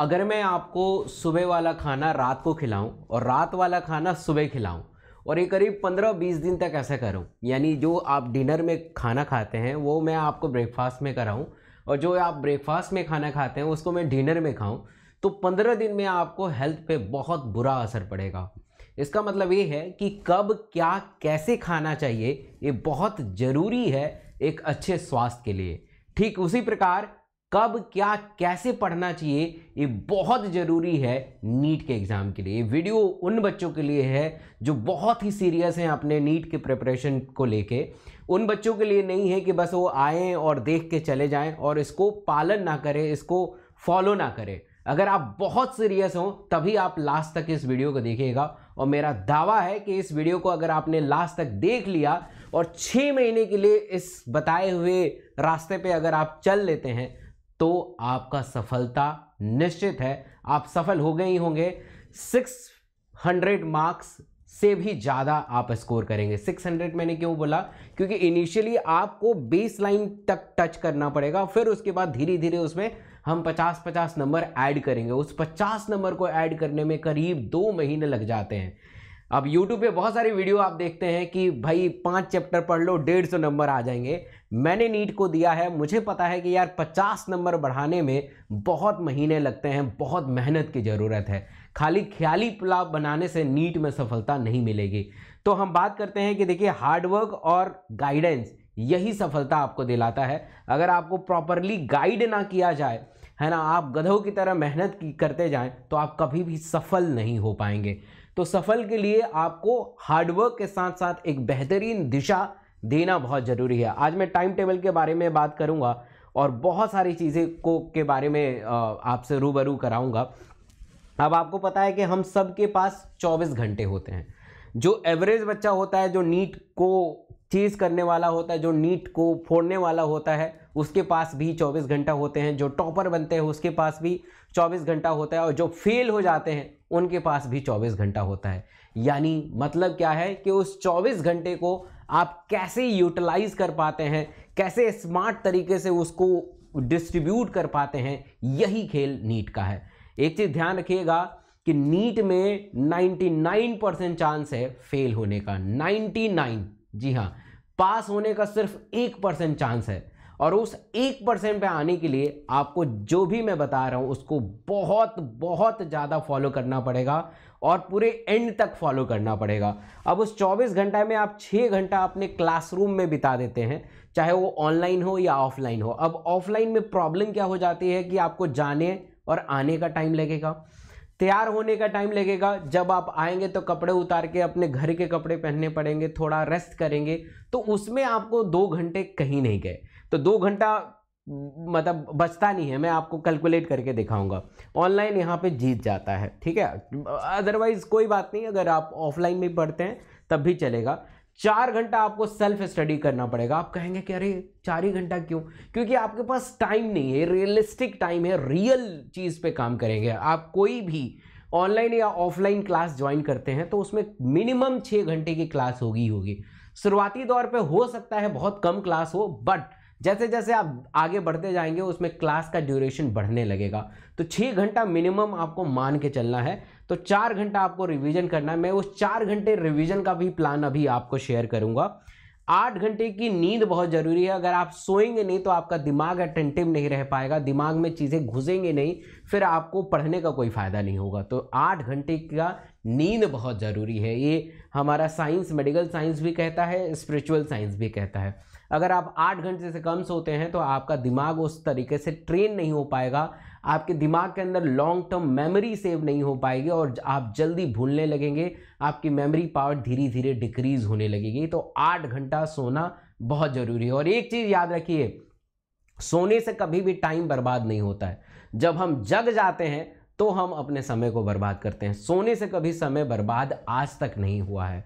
अगर मैं आपको सुबह वाला खाना रात को खिलाऊं और रात वाला खाना सुबह खिलाऊं और ये करीब 15-20 दिन तक ऐसा करूं यानी जो आप डिनर में खाना खाते हैं वो मैं आपको ब्रेकफास्ट में कराऊं और जो आप ब्रेकफास्ट में खाना खाते हैं उसको मैं डिनर में खाऊं तो 15 दिन में आपको हेल्थ पे बहुत बुरा असर पड़ेगा इसका मतलब ये है कि कब क्या कैसे खाना चाहिए ये बहुत ज़रूरी है एक अच्छे स्वास्थ्य के लिए ठीक उसी प्रकार कब क्या कैसे पढ़ना चाहिए ये बहुत ज़रूरी है नीट के एग्ज़ाम के लिए ये वीडियो उन बच्चों के लिए है जो बहुत ही सीरियस हैं अपने नीट के प्रिपरेशन को लेके उन बच्चों के लिए नहीं है कि बस वो आएँ और देख के चले जाएं और इसको पालन ना करें इसको फॉलो ना करें अगर आप बहुत सीरियस हो तभी आप लास्ट तक इस वीडियो को देखिएगा और मेरा दावा है कि इस वीडियो को अगर आपने लास्ट तक देख लिया और छः महीने के लिए इस बताए हुए रास्ते पे अगर आप चल लेते हैं तो आपका सफलता निश्चित है आप सफल हो गए ही होंगे 600 मार्क्स से भी ज़्यादा आप स्कोर करेंगे 600 मैंने क्यों बोला क्योंकि इनिशियली आपको बेस लाइन तक टच करना पड़ेगा फिर उसके बाद धीरे धीरे उसमें हम 50-50 नंबर ऐड करेंगे उस 50 नंबर को ऐड करने में करीब दो महीने लग जाते हैं अब YouTube पे बहुत सारी वीडियो आप देखते हैं कि भाई पाँच चैप्टर पढ़ लो डेढ़ सौ नंबर आ जाएंगे मैंने नीट को दिया है मुझे पता है कि यार पचास नंबर बढ़ाने में बहुत महीने लगते हैं बहुत मेहनत की ज़रूरत है खाली ख्याली पुलाव बनाने से नीट में सफलता नहीं मिलेगी तो हम बात करते हैं कि देखिए हार्डवर्क और गाइडेंस यही सफलता आपको दिलाता है अगर आपको प्रॉपरली गाइड ना किया जाए है ना आप गधों की तरह मेहनत की करते जाएं तो आप कभी भी सफल नहीं हो पाएंगे तो सफल के लिए आपको हार्डवर्क के साथ साथ एक बेहतरीन दिशा देना बहुत ज़रूरी है आज मैं टाइम टेबल के बारे में बात करूँगा और बहुत सारी चीज़ें को के बारे में आपसे रूबरू कराऊँगा अब आपको पता है कि हम सब के पास 24 घंटे होते हैं जो एवरेज बच्चा होता है जो नीट को चीज़ करने वाला होता है जो नीट को फोड़ने वाला होता है उसके पास भी 24 घंटा होते हैं जो टॉपर बनते हैं उसके पास भी 24 घंटा होता है और जो फेल हो जाते हैं उनके पास भी 24 घंटा होता है यानी मतलब क्या है कि उस 24 घंटे को आप कैसे यूटिलाइज कर पाते हैं कैसे स्मार्ट तरीके से उसको डिस्ट्रीब्यूट कर पाते हैं यही खेल नीट का है एक चीज़ ध्यान रखिएगा कि नीट में 99 परसेंट चांस है फेल होने का 99 जी हाँ पास होने का सिर्फ एक परसेंट चांस है और उस एक परसेंट पर आने के लिए आपको जो भी मैं बता रहा हूँ उसको बहुत बहुत ज़्यादा फॉलो करना पड़ेगा और पूरे एंड तक फॉलो करना पड़ेगा अब उस 24 घंटे में आप 6 घंटा अपने क्लासरूम में बिता देते हैं चाहे वो ऑनलाइन हो या ऑफलाइन हो अब ऑफलाइन में प्रॉब्लम क्या हो जाती है कि आपको जाने और आने का टाइम लगेगा तैयार होने का टाइम लगेगा जब आप आएंगे तो कपड़े उतार के अपने घर के कपड़े पहनने पड़ेंगे थोड़ा रेस्ट करेंगे तो उसमें आपको दो घंटे कहीं नहीं गए तो दो घंटा मतलब बचता नहीं है मैं आपको कैलकुलेट करके दिखाऊंगा ऑनलाइन यहाँ पे जीत जाता है ठीक है अदरवाइज कोई बात नहीं अगर आप ऑफलाइन भी पढ़ते हैं तब भी चलेगा चार घंटा आपको सेल्फ स्टडी करना पड़ेगा आप कहेंगे कि अरे चार ही घंटा क्यों क्योंकि आपके पास टाइम नहीं है रियलिस्टिक टाइम है रियल चीज़ पे काम करेंगे आप कोई भी ऑनलाइन या ऑफलाइन क्लास ज्वाइन करते हैं तो उसमें मिनिमम छः घंटे की क्लास होगी होगी शुरुआती दौर पे हो सकता है बहुत कम क्लास हो बट जैसे जैसे आप आगे बढ़ते जाएंगे उसमें क्लास का ड्यूरेशन बढ़ने लगेगा तो छः घंटा मिनिमम आपको मान के चलना है तो चार घंटा आपको रिवीजन करना है मैं उस चार घंटे रिवीजन का भी प्लान अभी आपको शेयर करूँगा आठ घंटे की नींद बहुत जरूरी है अगर आप सोएंगे नहीं तो आपका दिमाग अटेंटिव नहीं रह पाएगा दिमाग में चीज़ें घुसेंगे नहीं फिर आपको पढ़ने का कोई फ़ायदा नहीं होगा तो आठ घंटे का नींद बहुत ज़रूरी है ये हमारा साइंस मेडिकल साइंस भी कहता है स्पिरिचुअल साइंस भी कहता है अगर आप आठ घंटे से कम सोते हैं तो आपका दिमाग उस तरीके से ट्रेन नहीं हो पाएगा आपके दिमाग के अंदर लॉन्ग टर्म मेमोरी सेव नहीं हो पाएगी और आप जल्दी भूलने लगेंगे आपकी मेमोरी पावर धीरे धीरे डिक्रीज होने लगेगी तो आठ घंटा सोना बहुत ज़रूरी है और एक चीज़ याद रखिए सोने से कभी भी टाइम बर्बाद नहीं होता है जब हम जग जाते हैं तो हम अपने समय को बर्बाद करते हैं सोने से कभी समय बर्बाद आज तक नहीं हुआ है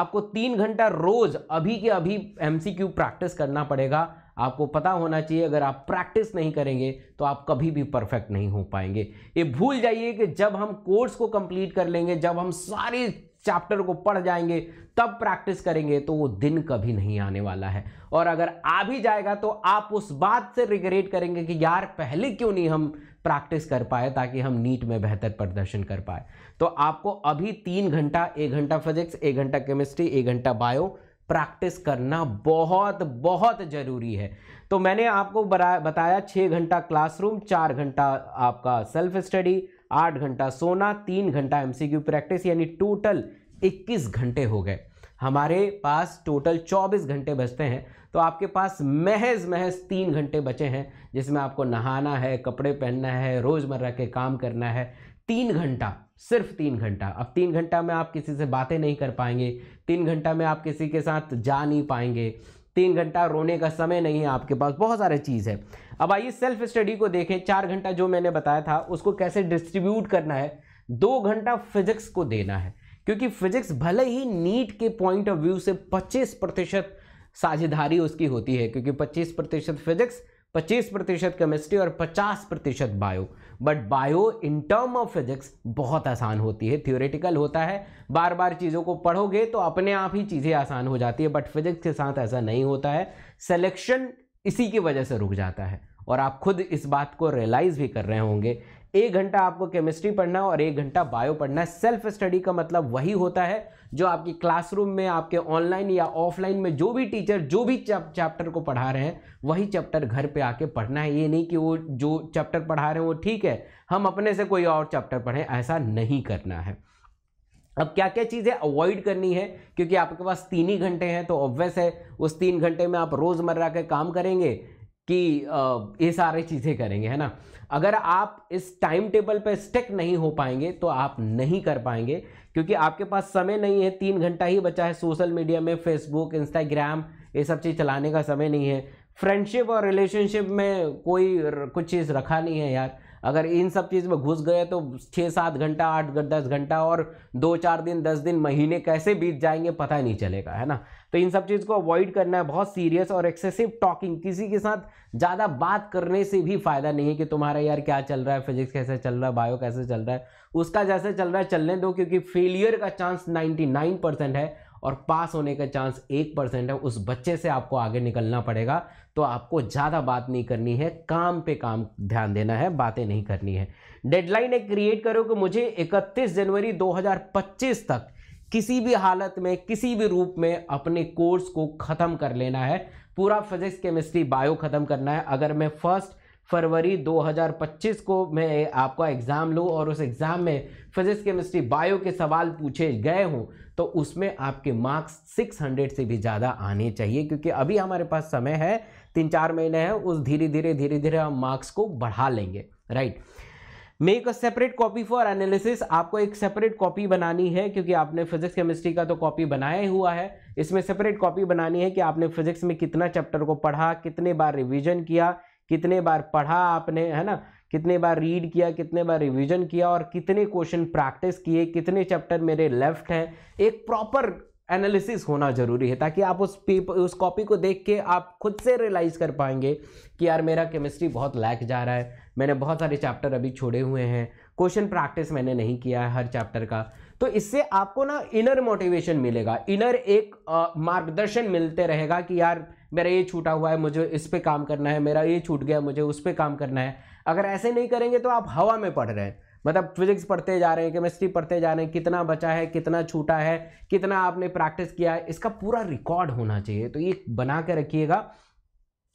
आपको तीन घंटा रोज अभी के अभी एमसीक्यू प्रैक्टिस करना पड़ेगा आपको पता होना चाहिए अगर आप प्रैक्टिस नहीं करेंगे तो आप कभी भी परफेक्ट नहीं हो पाएंगे ये भूल जाइए कि जब हम कोर्स को कंप्लीट कर लेंगे जब हम सारे चैप्टर को पढ़ जाएंगे तब प्रैक्टिस करेंगे तो वो दिन कभी नहीं आने वाला है और अगर आ भी जाएगा तो आप उस बात से रिग्रेट करेंगे कि यार पहले क्यों नहीं हम प्रैक्टिस कर पाए ताकि हम नीट में बेहतर प्रदर्शन कर पाए तो आपको अभी तीन घंटा एक घंटा फिजिक्स एक घंटा केमिस्ट्री एक घंटा बायो प्रैक्टिस करना बहुत बहुत ज़रूरी है तो मैंने आपको बताया छः घंटा क्लासरूम चार घंटा आपका सेल्फ स्टडी आठ घंटा सोना तीन घंटा एमसीक्यू प्रैक्टिस यानी टोटल 21 घंटे हो गए हमारे पास टोटल 24 घंटे बचते हैं तो आपके पास महज महज तीन घंटे बचे हैं जिसमें आपको नहाना है कपड़े पहनना है रोज़मर्रा के काम करना है तीन घंटा सिर्फ तीन घंटा अब तीन घंटा में आप किसी से बातें नहीं कर पाएंगे तीन घंटा में आप किसी के साथ जा नहीं पाएंगे तीन घंटा रोने का समय नहीं है आपके पास बहुत सारे चीज़ है अब आइए सेल्फ स्टडी को देखें चार घंटा जो मैंने बताया था उसको कैसे डिस्ट्रीब्यूट करना है दो घंटा फिजिक्स को देना है क्योंकि फिजिक्स भले ही नीट के पॉइंट ऑफ व्यू से 25 प्रतिशत साझेदारी उसकी होती है क्योंकि 25 प्रतिशत फिजिक्स 25 प्रतिशत केमिस्ट्री और 50 प्रतिशत bio but bio in term of physics बहुत आसान होती है थियोरेटिकल होता है बार बार चीज़ों को पढ़ोगे तो अपने आप ही चीज़ें आसान हो जाती है बट फिजिक्स के साथ ऐसा नहीं होता है सिलेक्शन इसी की वजह से रुक जाता है और आप खुद इस बात को रियलाइज़ भी कर रहे होंगे एक घंटा आपको केमिस्ट्री पढ़ना है और एक घंटा बायो पढ़ना है सेल्फ स्टडी का मतलब वही होता है जो आपकी क्लासरूम में आपके ऑनलाइन या ऑफलाइन में जो भी टीचर जो भी चैप्टर को पढ़ा रहे हैं वही चैप्टर घर पे आके पढ़ना है ये नहीं कि वो जो चैप्टर पढ़ा रहे हैं वो ठीक है हम अपने से कोई और चैप्टर पढ़ें ऐसा नहीं करना है अब क्या क्या चीज़ें अवॉइड करनी है क्योंकि आपके पास तीन ही घंटे हैं तो ऑब्वियस है उस तीन घंटे में आप रोज़मर्रा के काम करेंगे कि ये सारी चीज़ें करेंगे है ना अगर आप इस टाइम टेबल पर स्टेक नहीं हो पाएंगे तो आप नहीं कर पाएंगे क्योंकि आपके पास समय नहीं है तीन घंटा ही बचा है सोशल मीडिया में फेसबुक इंस्टाग्राम ये सब चीज़ चलाने का समय नहीं है फ्रेंडशिप और रिलेशनशिप में कोई कुछ चीज़ रखा नहीं है यार अगर इन सब चीज़ में घुस गए तो छः सात घंटा आठ दस घंटा और दो चार दिन दस दिन महीने कैसे बीत जाएंगे पता ही नहीं चलेगा है ना तो इन सब चीज़ को अवॉइड करना है बहुत सीरियस और एक्सेसिव टॉकिंग किसी के साथ ज़्यादा बात करने से भी फ़ायदा नहीं है कि तुम्हारा यार क्या चल रहा है फिजिक्स कैसे चल रहा है बायो कैसे चल रहा है उसका जैसे चल रहा है चलने दो क्योंकि फेलियर का चांस नाइन्टी परसेंट है और पास होने का चांस एक परसेंट है उस बच्चे से आपको आगे निकलना पड़ेगा तो आपको ज़्यादा बात नहीं करनी है काम पे काम ध्यान देना है बातें नहीं करनी है डेडलाइन एक क्रिएट करो कि मुझे 31 जनवरी 2025 तक किसी भी हालत में किसी भी रूप में अपने कोर्स को ख़त्म कर लेना है पूरा फिजिक्स केमिस्ट्री बायो ख़त्म करना है अगर मैं फर्स्ट फरवरी 2025 को मैं आपका एग्ज़ाम लूँ और उस एग्ज़ाम में फिजिक्स केमिस्ट्री बायो के सवाल पूछे गए हों तो उसमें आपके मार्क्स 600 से भी ज़्यादा आने चाहिए क्योंकि अभी हमारे पास समय है तीन चार महीने हैं उस धीरे धीरे धीरे धीरे हम मार्क्स को बढ़ा लेंगे right make a separate copy for analysis आपको एक सेपरेट कॉपी बनानी है क्योंकि आपने फिजिक्स केमिस्ट्री का तो कॉपी बनाया ही हुआ है इसमें सेपरेट कॉपी बनानी है कि आपने फिजिक्स में कितना चैप्टर को पढ़ा कितने बार रिविजन किया कितने बार पढ़ा आपने है ना कितने बार रीड किया कितने बार रिवीजन किया और कितने क्वेश्चन प्रैक्टिस किए कितने चैप्टर मेरे लेफ्ट हैं एक प्रॉपर एनालिसिस होना ज़रूरी है ताकि आप उस पेपर उस कॉपी को देख के आप खुद से रियलाइज़ कर पाएंगे कि यार मेरा केमिस्ट्री बहुत लैक जा रहा है मैंने बहुत सारे चैप्टर अभी छोड़े हुए हैं क्वेश्चन प्रैक्टिस मैंने नहीं किया है हर चैप्टर का तो इससे आपको ना इनर मोटिवेशन मिलेगा इनर एक मार्गदर्शन मिलते रहेगा कि यार मेरा ये छूटा हुआ है मुझे इस पर काम करना है मेरा ये छूट गया मुझे उस पर काम करना है अगर ऐसे नहीं करेंगे तो आप हवा में पढ़ रहे हैं मतलब फिजिक्स पढ़ते जा रहे हैं केमिस्ट्री पढ़ते जा रहे हैं कितना बचा है कितना छूटा है कितना आपने प्रैक्टिस किया है इसका पूरा रिकॉर्ड होना चाहिए तो ये बना के रखिएगा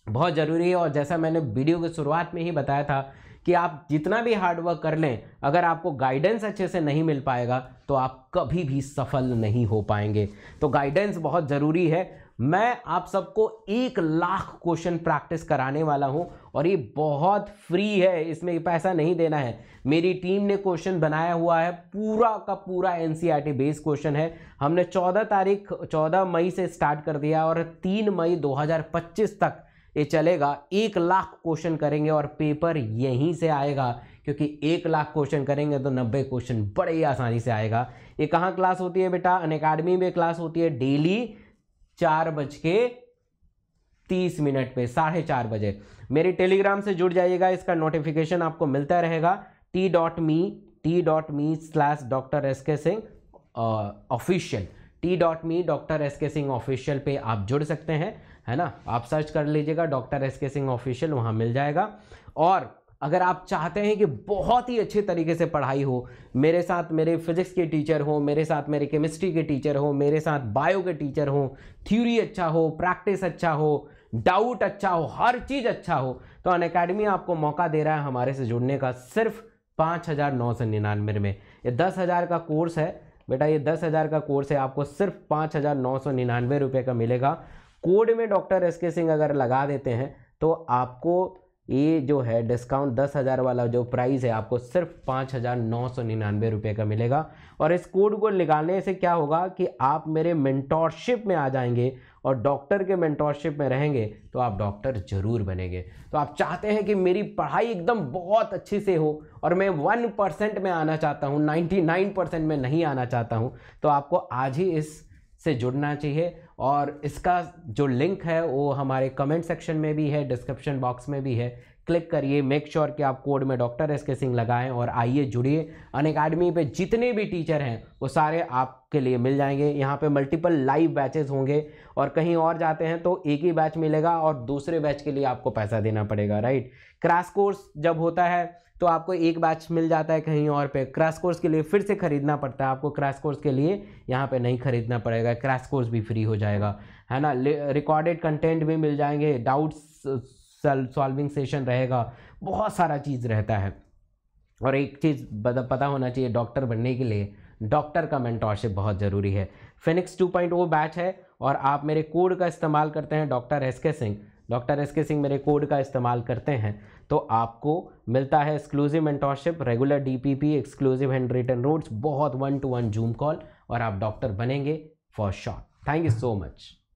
बहुत ज़रूरी है और जैसा मैंने वीडियो की शुरुआत में ही बताया था कि आप जितना भी हार्डवर्क कर लें अगर आपको गाइडेंस अच्छे से नहीं मिल पाएगा तो आप कभी भी सफल नहीं हो पाएंगे तो गाइडेंस बहुत ज़रूरी है मैं आप सबको एक लाख क्वेश्चन प्रैक्टिस कराने वाला हूं और ये बहुत फ्री है इसमें पैसा नहीं देना है मेरी टीम ने क्वेश्चन बनाया हुआ है पूरा का पूरा एन बेस्ड क्वेश्चन है हमने 14 तारीख 14 मई से स्टार्ट कर दिया और 3 मई 2025 तक ये चलेगा एक लाख क्वेश्चन करेंगे और पेपर यहीं से आएगा क्योंकि एक लाख क्वेश्चन करेंगे तो नब्बे क्वेश्चन बड़े ही आसानी से आएगा ये कहाँ क्लास होती है बेटा अन में क्लास होती है डेली चार बज के तीस मिनट पे साढ़े चार बजे मेरी टेलीग्राम से जुड़ जाइएगा इसका नोटिफिकेशन आपको मिलता रहेगा T dot me T dot me slash doctor S K Singh official T dot me doctor S K Singh official पे आप जुड़ सकते हैं है ना आप सर्च कर लीजिएगा doctor S K Singh official वहाँ मिल जाएगा और अगर आप चाहते हैं कि बहुत ही अच्छे तरीके से पढ़ाई हो मेरे साथ मेरे फिजिक्स के टीचर हो मेरे साथ मेरे केमिस्ट्री के टीचर हो मेरे साथ बायो के टीचर हो थ्योरी अच्छा हो प्रैक्टिस अच्छा हो डाउट अच्छा हो हर चीज़ अच्छा हो तो अन अकेडमी आपको मौका दे रहा है हमारे से जुड़ने का सिर्फ पाँच हज़ार नौ सौ निन्यानवे में ये दस हज़ार का कोर्स है बेटा ये दस हज़ार का कोर्स है आपको सिर्फ पाँच हज़ार नौ सौ निन्यानवे रुपये का मिलेगा कोड में डॉक्टर एस के सिंह अगर लगा देते हैं तो आपको ये जो है डिस्काउंट दस हज़ार वाला जो प्राइस है आपको सिर्फ पाँच हज़ार नौ सौ निन्यानवे रुपये का मिलेगा और इस कोड को निकालने से क्या होगा कि आप मेरे मेंटोरशिप में आ जाएंगे और डॉक्टर के मेंटोरशिप में रहेंगे तो आप डॉक्टर ज़रूर बनेंगे तो आप चाहते हैं कि मेरी पढ़ाई एकदम बहुत अच्छी से हो और मैं वन परसेंट में आना चाहता हूँ नाइन्टी नाइन परसेंट में नहीं आना चाहता हूँ तो आपको आज ही इस से जुड़ना चाहिए और इसका जो लिंक है वो हमारे कमेंट सेक्शन में भी है डिस्क्रिप्शन बॉक्स में भी है क्लिक करिए मेक श्योर कि आप कोड में डॉक्टर एस के सिंह लगाएं और आइए जुड़िए अन अकेडमी पे जितने भी टीचर हैं वो सारे आपके लिए मिल जाएंगे यहाँ पे मल्टीपल लाइव बैचेस होंगे और कहीं और जाते हैं तो एक ही बैच मिलेगा और दूसरे बैच के लिए आपको पैसा देना पड़ेगा राइट क्रैश कोर्स जब होता है तो आपको एक बैच मिल जाता है कहीं और पे क्रैश कोर्स के लिए फिर से ख़रीदना पड़ता है आपको क्रैश कोर्स के लिए यहाँ पे नहीं ख़रीदना पड़ेगा क्रैश कोर्स भी फ्री हो जाएगा है ना रिकॉर्डेड कंटेंट भी मिल जाएंगे डाउट्स सॉल्विंग सेशन रहेगा बहुत सारा चीज़ रहता है और एक चीज़ पता होना चाहिए डॉक्टर बनने के लिए डॉक्टर का मेंटोरशिप बहुत ज़रूरी है फिनिक्स 2.0 बैच है और आप मेरे कोड का इस्तेमाल करते हैं doctor S K Singh doctor S K Singh मेरे कोड का इस्तेमाल करते हैं तो आपको मिलता है exclusive mentorship regular D P P exclusive hand return roads बहुत one to one zoom call और आप डॉक्टर बनेंगे for sure thank you so much